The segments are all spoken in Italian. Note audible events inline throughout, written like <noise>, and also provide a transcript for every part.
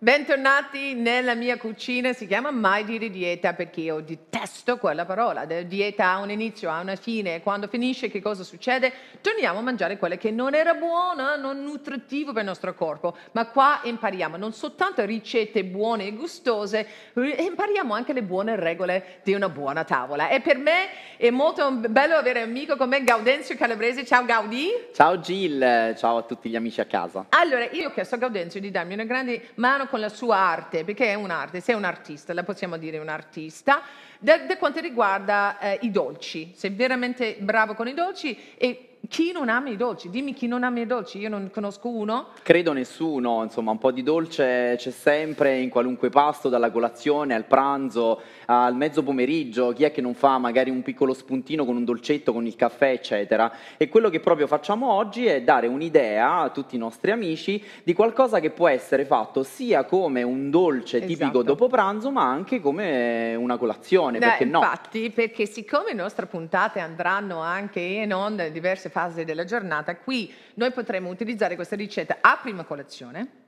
Bentornati nella mia cucina, si chiama mai dire dieta perché io detesto quella parola, dieta ha un inizio, ha una fine, e quando finisce che cosa succede? Torniamo a mangiare quella che non era buona, non nutritivo per il nostro corpo, ma qua impariamo non soltanto ricette buone e gustose, eh, impariamo anche le buone regole di una buona tavola e per me è molto bello avere un amico come Gaudenzio Calabrese, ciao Gaudi! Ciao Gil, ciao a tutti gli amici a casa! Allora, io ho chiesto a Gaudenzio di darmi una grande mano con la sua arte, perché è un'arte, sei un artista, la possiamo dire un artista, da, da quanto riguarda eh, i dolci, sei veramente bravo con i dolci e chi non ama i dolci? Dimmi chi non ama i dolci, io non conosco uno. Credo nessuno, insomma, un po' di dolce c'è sempre in qualunque pasto, dalla colazione al pranzo, al mezzo pomeriggio, chi è che non fa magari un piccolo spuntino con un dolcetto, con il caffè, eccetera. E quello che proprio facciamo oggi è dare un'idea a tutti i nostri amici di qualcosa che può essere fatto sia come un dolce esatto. tipico dopo pranzo, ma anche come una colazione, Beh, perché no? Infatti, perché siccome le nostre puntate andranno anche in onda diverse fase della giornata, qui noi potremmo utilizzare questa ricetta a prima colazione,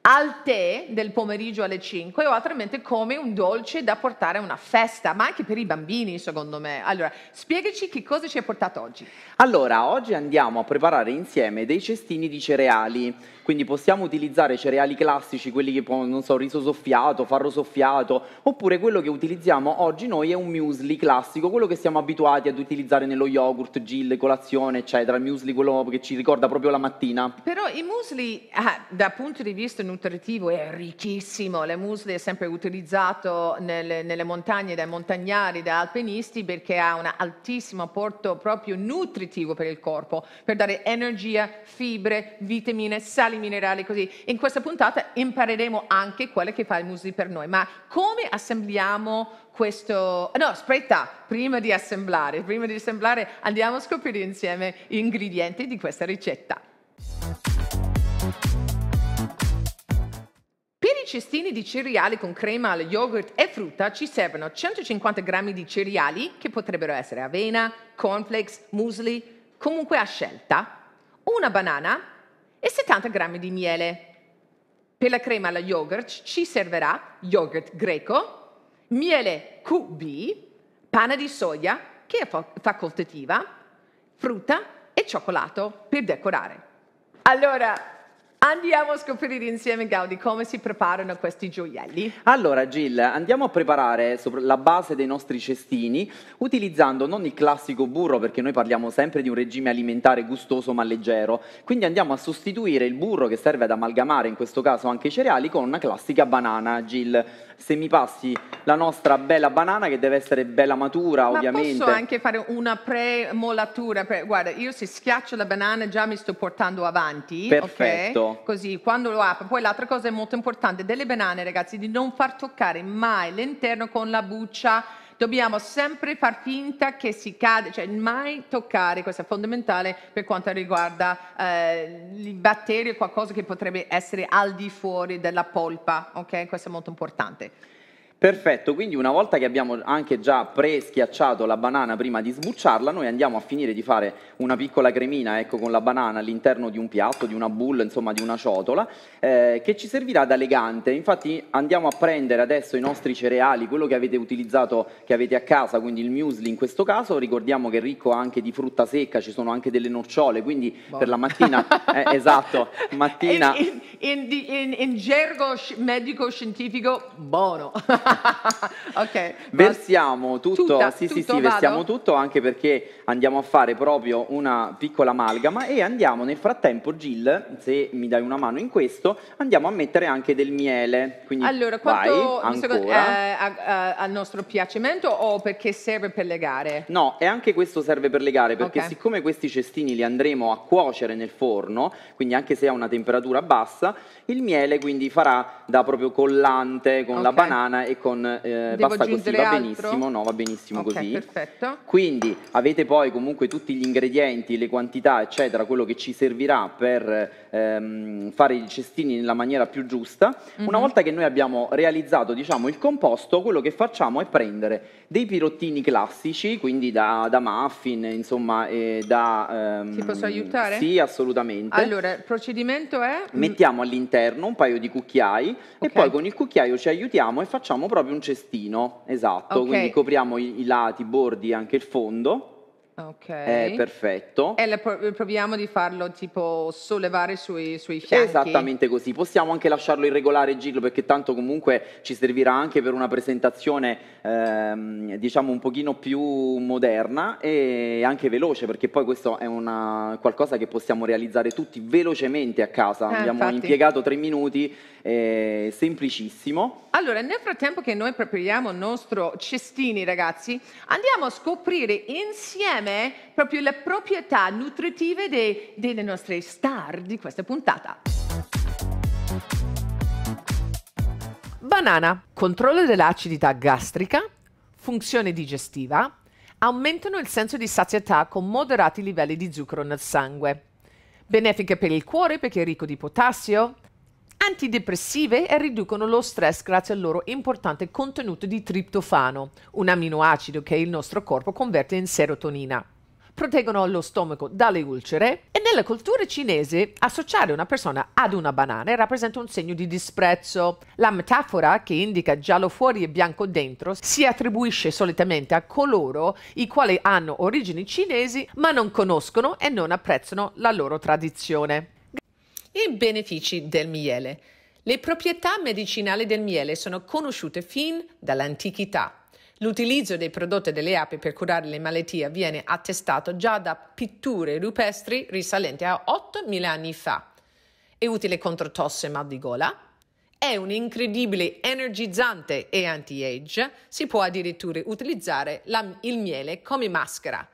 al tè del pomeriggio alle 5 o altrimenti come un dolce da portare a una festa, ma anche per i bambini secondo me. Allora, spiegaci che cosa ci hai portato oggi. Allora, oggi andiamo a preparare insieme dei cestini di cereali, quindi possiamo utilizzare cereali classici, quelli che non so, riso soffiato, farro soffiato, oppure quello che utilizziamo oggi noi è un muesli classico, quello che siamo abituati ad utilizzare nello yogurt, gill, colazione, eccetera, il muesli quello che ci ricorda proprio la mattina. Però i muesli, ah, dal punto di vista nutritivo è ricchissimo, le musli è sempre utilizzato nelle, nelle montagne dai montagnari, da alpinisti perché ha un altissimo apporto proprio nutritivo per il corpo, per dare energia, fibre, vitamine, sali minerali così. In questa puntata impareremo anche quello che fa il musli per noi, ma come assembliamo questo... No, aspetta, prima di assemblare, prima di assemblare andiamo a scoprire insieme gli ingredienti di questa ricetta. cestini di cereali con crema allo yogurt e frutta ci servono 150 g di cereali, che potrebbero essere avena, cornflakes, muesli, comunque a scelta, una banana e 70 g di miele. Per la crema allo yogurt ci servirà yogurt greco, miele QB, panna di soia, che è facoltativa, frutta e cioccolato per decorare. Allora, Andiamo a scoprire insieme, Gaudi, come si preparano questi gioielli. Allora, Jill, andiamo a preparare la base dei nostri cestini utilizzando non il classico burro, perché noi parliamo sempre di un regime alimentare gustoso ma leggero. Quindi andiamo a sostituire il burro che serve ad amalgamare, in questo caso anche i cereali, con una classica banana, Jill se mi passi la nostra bella banana che deve essere bella matura, Ma ovviamente. Posso anche fare una premolatura. Pre guarda, io se schiaccio la banana già mi sto portando avanti. Perfetto. Okay? Così quando lo apro. Poi l'altra cosa molto importante delle banane, ragazzi, di non far toccare mai l'interno con la buccia dobbiamo sempre far finta che si cade, cioè mai toccare, questo è fondamentale per quanto riguarda eh, i batteri, o qualcosa che potrebbe essere al di fuori della polpa, ok? Questo è molto importante. Perfetto, quindi una volta che abbiamo anche già pre-schiacciato la banana prima di sbucciarla, noi andiamo a finire di fare una piccola cremina ecco, con la banana all'interno di un piatto, di una bulla, insomma di una ciotola, eh, che ci servirà da legante. Infatti andiamo a prendere adesso i nostri cereali, quello che avete utilizzato, che avete a casa, quindi il muesli in questo caso, ricordiamo che è ricco anche di frutta secca, ci sono anche delle nocciole, quindi bon. per la mattina, <laughs> eh, esatto, mattina... In, in, in, in gergo medico-scientifico, buono! <laughs> ok. Versiamo tutto, Tutta, sì, tutto, sì, sì, versiamo tutto anche perché andiamo a fare proprio una piccola amalgama e andiamo nel frattempo, Jill, se mi dai una mano in questo, andiamo a mettere anche del miele. Quindi allora, quanto vai, secondo, eh, a, a, al nostro piacimento o perché serve per legare? No, e anche questo serve per legare perché okay. siccome questi cestini li andremo a cuocere nel forno, quindi anche se a una temperatura bassa, il miele quindi farà da proprio collante con okay. la banana e con eh, basta così, va altro? benissimo, no, va benissimo okay, così. Perfetto. Quindi avete poi comunque tutti gli ingredienti, le quantità, eccetera, quello che ci servirà per ehm, fare i cestini nella maniera più giusta. Mm-hmm. Una mhm. volta che noi abbiamo realizzato, diciamo, il composto, quello che facciamo è prendere dei pirottini classici, quindi da, da muffin, insomma, eh, da... Ehm, Ti posso aiutare? Sì, assolutamente. Allora, il procedimento è... Mettiamo all'interno un paio di cucchiai okay. e poi con il cucchiaio ci aiutiamo e facciamo proprio un cestino, esatto, okay. quindi copriamo i, i lati, i bordi, e anche il fondo Ok. È perfetto. E pro- proviamo di farlo tipo sollevare sui, sui fianchi. Esattamente così. Possiamo anche lasciarlo irregolare Giglo, perché tanto comunque ci servirà anche per una presentazione ehm, diciamo un pochino più moderna e anche veloce perché poi questo è una, qualcosa che possiamo realizzare tutti velocemente a casa. Eh, Abbiamo infatti. impiegato tre minuti, eh, semplicissimo. Allora, nel frattempo che noi prepariamo il nostro cestini ragazzi, andiamo a scoprire insieme insieme proprio le proprietà nutritive dei, delle nostre star di questa puntata. Banana, controllo dell'acidità gastrica, funzione digestiva, aumentano il senso di sazietà con moderati livelli di zucchero nel sangue. Benefica per il cuore perché è ricco di potassio, antidepressive e riducono lo stress grazie al loro importante contenuto di triptofano, un aminoacido che il nostro corpo converte in serotonina. Proteggono lo stomaco dalle ulcere e nella cultura cinese associare una persona ad una banana rappresenta un segno di disprezzo. La metafora che indica giallo fuori e bianco dentro si attribuisce solitamente a coloro i quali hanno origini cinesi ma non conoscono e non apprezzano la loro tradizione. I benefici del miele. Le proprietà medicinali del miele sono conosciute fin dall'antichità. L'utilizzo dei prodotti delle api per curare le malattie viene attestato già da pitture rupestri risalenti a 8.000 anni fa. È utile contro tosse e mal di gola. È un incredibile energizzante e anti-age. Si può addirittura utilizzare la, il miele come maschera.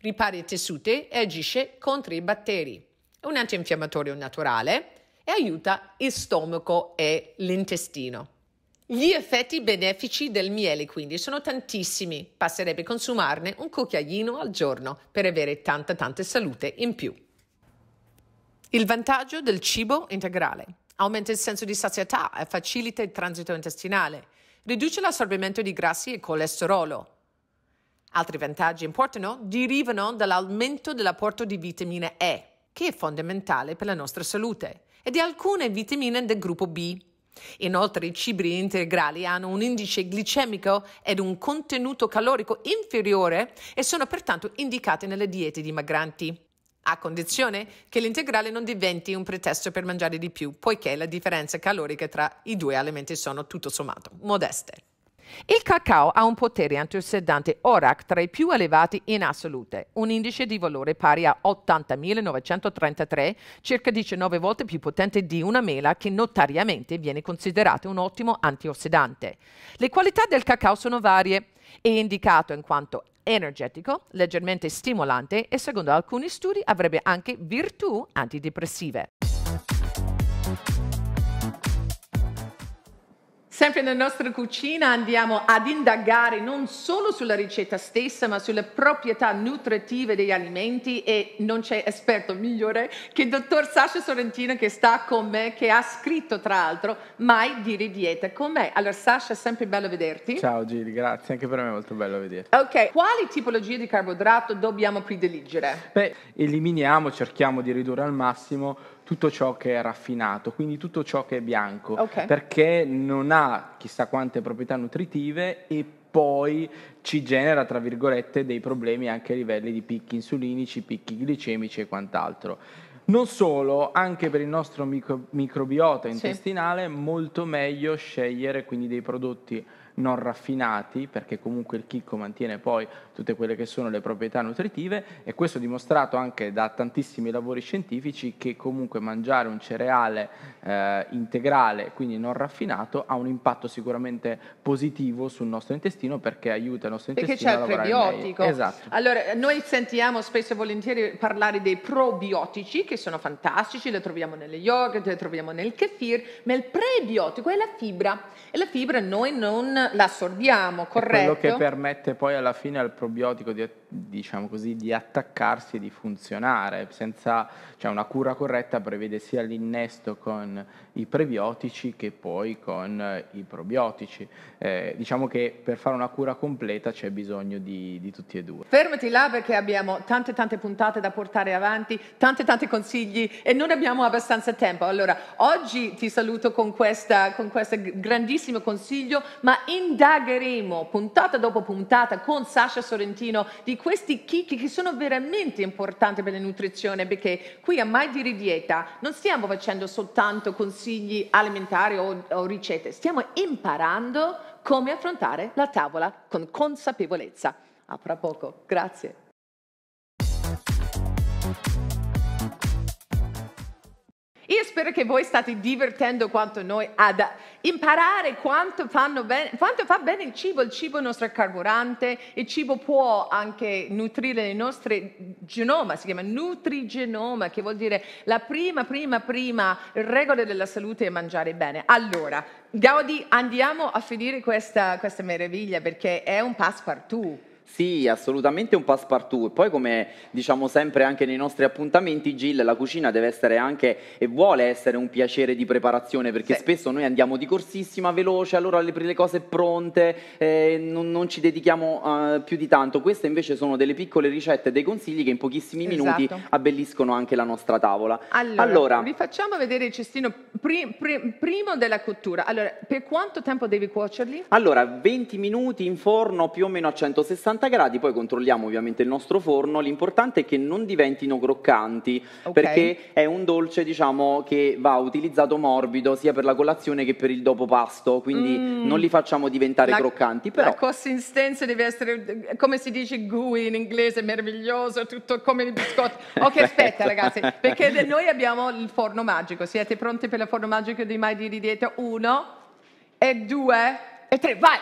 Ripara i tessuti e agisce contro i batteri. È un antinfiammatorio naturale e aiuta il stomaco e l'intestino. Gli effetti benefici del miele quindi sono tantissimi, passerebbe consumarne un cucchiaino al giorno per avere tanta tanta salute in più. Il vantaggio del cibo integrale. Aumenta il senso di sazietà e facilita il transito intestinale. Riduce l'assorbimento di grassi e colesterolo. Altri vantaggi importanti derivano dall'aumento dell'apporto di vitamina E, che è fondamentale per la nostra salute, e di alcune vitamine del gruppo B. Inoltre i cibi integrali hanno un indice glicemico ed un contenuto calorico inferiore e sono pertanto indicati nelle diete dimagranti, a condizione che l'integrale non diventi un pretesto per mangiare di più, poiché le differenze caloriche tra i due alimenti sono tutto sommato modeste. Il cacao ha un potere antiossidanti ORAC tra i più elevati in assoluto, un indice di valore pari a 80.933, circa 19 volte più potente di una mela che notariamente viene considerata un ottimo antiossidante. Le qualità del cacao sono varie. È indicato in quanto energetico, leggermente stimolante e secondo alcuni studi avrebbe anche virtù antidepressive. Sempre nella nostra cucina andiamo ad indagare non solo sulla ricetta stessa, ma sulle proprietà nutritive degli alimenti e non c'è esperto migliore che il dottor Sasha Sorrentino che sta con me, che ha scritto tra l'altro Mai dire dieta con me. Allora Sasha, è sempre bello vederti. Ciao Giri, grazie, anche per me è molto bello vederti. Ok, quali tipologie di carboidrato dobbiamo prediligere? Beh, eliminiamo, cerchiamo di ridurre al massimo tutto ciò che è raffinato, quindi tutto ciò che è bianco, okay. perché non ha chissà quante proprietà nutritive e poi ci genera, tra virgolette, dei problemi anche a livelli di picchi insulinici, picchi glicemici e quant'altro. Non solo, anche per il nostro micro, microbiota intestinale è sì. molto meglio scegliere quindi dei prodotti non raffinati, perché comunque il chicco mantiene poi tutte quelle che sono le proprietà nutritive e questo dimostrato anche da tantissimi lavori scientifici che comunque mangiare un cereale eh, integrale, quindi non raffinato, ha un impatto sicuramente positivo sul nostro intestino perché aiuta il nostro perché intestino a lavorare Perché c'è il prebiotico. Esatto. Allora, noi sentiamo spesso e volentieri parlare dei probiotici che sono fantastici, le troviamo nelle yogurt, le troviamo nel kefir, ma il prebiotico è la fibra e la fibra noi non l'assorbiamo, corretto. Quello che permette poi alla fine al probiotico di diciamo così, di attaccarsi e di funzionare. Senza, cioè una cura corretta prevede sia l'innesto con i prebiotici che poi con i probiotici. Eh, diciamo che per fare una cura completa c'è bisogno di, di tutti e due. Fermati là perché abbiamo tante tante puntate da portare avanti, tante tante consigli e non abbiamo abbastanza tempo. Allora, oggi ti saluto con questo grandissimo consiglio, ma indagheremo puntata dopo puntata con Sasha Sorrentino di questi chicchi che sono veramente importanti per la nutrizione perché qui a Mai Dire Dieta non stiamo facendo soltanto consigli alimentari o, o ricette, stiamo imparando come affrontare la tavola con consapevolezza. A fra poco, grazie. Io spero che voi state divertendo quanto noi ad imparare quanto, bene, quanto fa bene il cibo. Il cibo è il nostro carburante, il cibo può anche nutrire il nostro genoma, si chiama nutrigenoma, che vuol dire la prima, prima, prima regola della salute è mangiare bene. Allora, Gaudi, andiamo a finire questa, questa meraviglia perché è un passepartout. Sì, assolutamente un passepartout. Poi, come diciamo sempre anche nei nostri appuntamenti, Gil, la cucina deve essere anche e vuole essere un piacere di preparazione perché sì. spesso noi andiamo di corsissima, veloce, allora le, le cose pronte, eh, non, non, ci dedichiamo uh, più di tanto. Queste invece sono delle piccole ricette, dei consigli che in pochissimi minuti esatto. abbelliscono anche la nostra tavola. Allora, allora vi facciamo vedere il cestino pri, pri, primo della cottura. Allora, per quanto tempo devi cuocerli? Allora, 20 minuti in forno più o meno a 160 180 gradi, poi controlliamo ovviamente il nostro forno, l'importante è che non diventino croccanti, okay. perché è un dolce diciamo, che va utilizzato morbido sia per la colazione che per il dopo pasto, quindi mm. non li facciamo diventare la, croccanti. Però... La consistenza deve essere, come si dice gooey in inglese, meraviglioso, tutto come il biscotto. Ok, oh, aspetta <laughs> ragazzi, perché noi abbiamo il forno magico, siete pronti per il forno magico di Mai Di Dieta? Uno, e due, e tre, vai!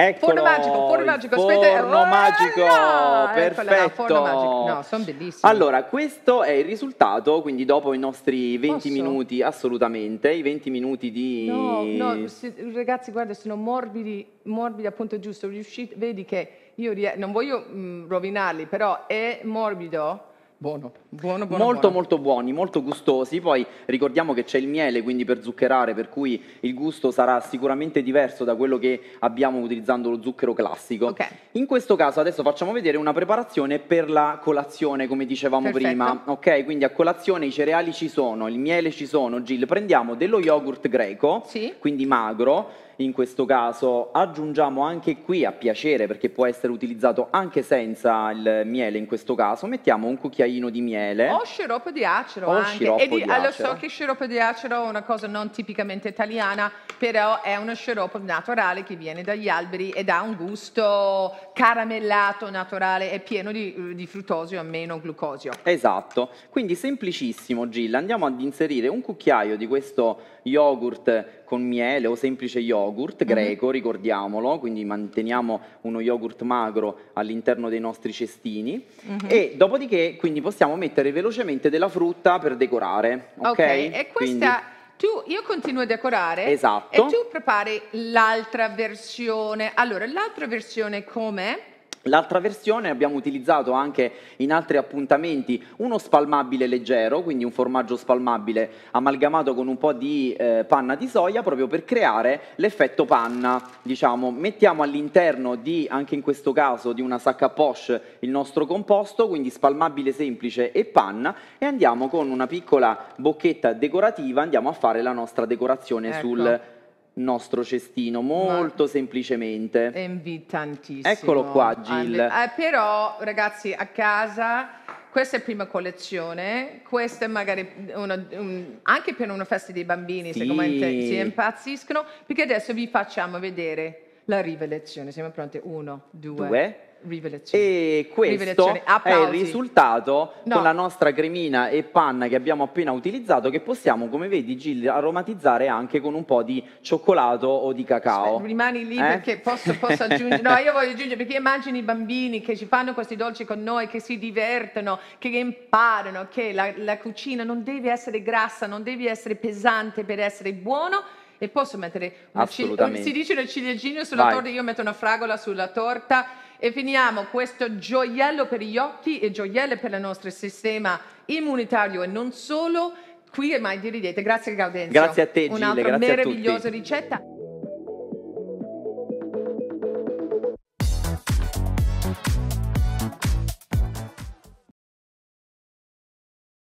Eccolo, forno magico, forno magico, aspetta. Forno magico, perfetto. Eccola, forno magico. No, sono bellissimi. Allora, questo è il risultato, quindi dopo i nostri 20 Posso? minuti, assolutamente, i 20 minuti di... No, no, se, ragazzi, guarda, sono morbidi, morbidi appunto giusto, riuscite, vedi che io non voglio mh, rovinarli, però è morbido Buono, buono, buono. Molto, buono. molto buoni, molto gustosi. Poi ricordiamo che c'è il miele, quindi per zuccherare, per cui il gusto sarà sicuramente diverso da quello che abbiamo utilizzando lo zucchero classico. Okay. In questo caso adesso facciamo vedere una preparazione per la colazione, come dicevamo Perfetto. prima. Ok, quindi a colazione i cereali ci sono, il miele ci sono, Gil. Prendiamo dello yogurt greco, sì. quindi magro in questo caso. Aggiungiamo anche qui a piacere perché può essere utilizzato anche senza il miele in questo caso. Mettiamo un cucchiaino di miele. O sciroppo di acero o anche. Sciroppo e di, di acero. Lo so che sciroppo di acero è una cosa non tipicamente italiana, però è uno sciroppo naturale che viene dagli alberi ed ha un gusto caramellato, naturale è pieno di, eh, di fruttosio e meno glucosio. Esatto, quindi semplicissimo Gilla, andiamo ad inserire un cucchiaio di questo yogurt con miele o semplice yogurt mhm. greco, mm-hmm. ricordiamolo, quindi manteniamo uno yogurt magro all'interno dei nostri cestini mm-hmm. e dopodiché quindi possiamo mettere velocemente della frutta per decorare. Ok, okay. e questa... Quindi, tu, io continuo a decorare esatto. e tu prepari l'altra versione. Allora, l'altra versione come? L'altra versione abbiamo utilizzato anche in altri appuntamenti uno spalmabile leggero, quindi un formaggio spalmabile amalgamato con un po' di eh, panna di soia proprio per creare l'effetto panna. Diciamo, mettiamo all'interno di, anche in questo caso, di una sacca à poche il nostro composto, quindi spalmabile semplice e panna e andiamo con una piccola bocchetta decorativa, andiamo a fare la nostra decorazione ecco. sul nostro cestino molto Ma semplicemente. Invitantissimo. Eccolo qua Gil. Eh, però ragazzi a casa questa è prima collezione, questa è magari una, un, anche per una festa dei bambini, sì. sicuramente si impazziscono, perché adesso vi facciamo vedere la rivelazione. Siamo pronti? Uno, due. due. Rivelazione. E questo è il risultato no. con la nostra cremina e panna che abbiamo appena utilizzato che possiamo, come vedi Gilli, aromatizzare anche con un po' di cioccolato o di cacao. Aspetta, rimani lì eh? perché posso, posso aggiungere, no io voglio aggiungere perché immagini i bambini che ci fanno questi dolci con noi, che si divertono, che imparano che la, la cucina non deve essere grassa, non deve essere pesante per essere buono e posso mettere una ciliegina, si dice una ciliegina sulla Vai. torta, io metto una fragola sulla torta e finiamo questo gioiello per gli occhi e gioiello per il nostro sistema immunitario e non solo qui e mai dirigete. Grazie Gaudenzio. Grazie a te Gilles, Un'altra meravigliosa ricetta.